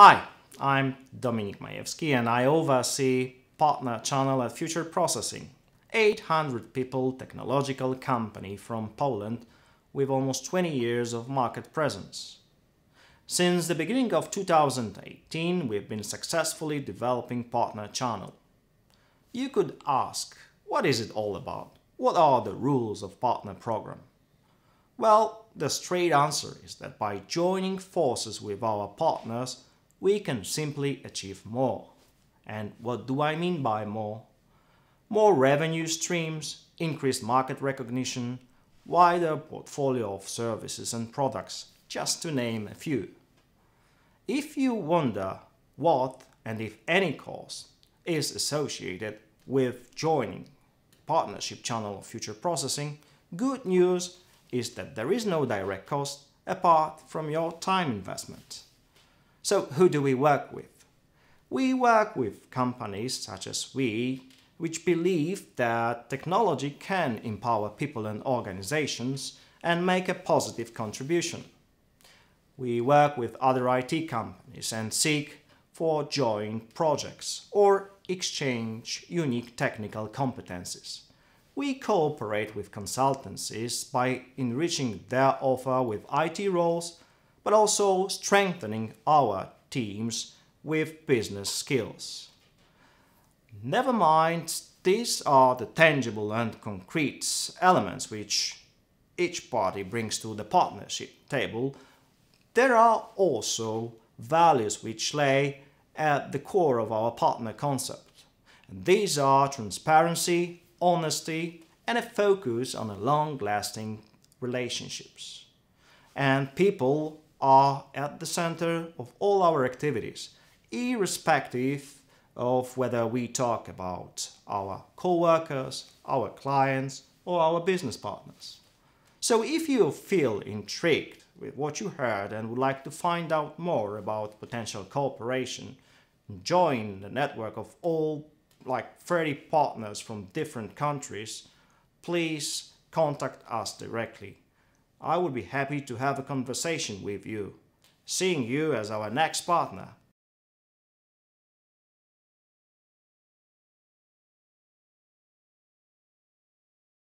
Hi, I'm Dominik Majewski and I oversee partner channel at Future Processing, 800 people technological company from Poland with almost 20 years of market presence. Since the beginning of 2018, we've been successfully developing partner channel. You could ask, what is it all about? What are the rules of partner program? Well, the straight answer is that by joining forces with our partners, we can simply achieve more. And what do I mean by more? More revenue streams, increased market recognition, wider portfolio of services and products, just to name a few. If you wonder what and if any cost is associated with joining partnership channel of future processing, good news is that there is no direct cost apart from your time investment. So who do we work with? We work with companies such as we, which believe that technology can empower people and organizations and make a positive contribution. We work with other IT companies and seek for joint projects or exchange unique technical competencies. We cooperate with consultancies by enriching their offer with IT roles but also strengthening our teams with business skills. Never mind, these are the tangible and concrete elements which each party brings to the partnership table. There are also values which lay at the core of our partner concept. And these are transparency, honesty, and a focus on long-lasting relationships. And people are at the center of all our activities, irrespective of whether we talk about our co-workers, our clients, or our business partners. So if you feel intrigued with what you heard and would like to find out more about potential cooperation, join the network of all like 30 partners from different countries, please contact us directly I would be happy to have a conversation with you, seeing you as our next partner.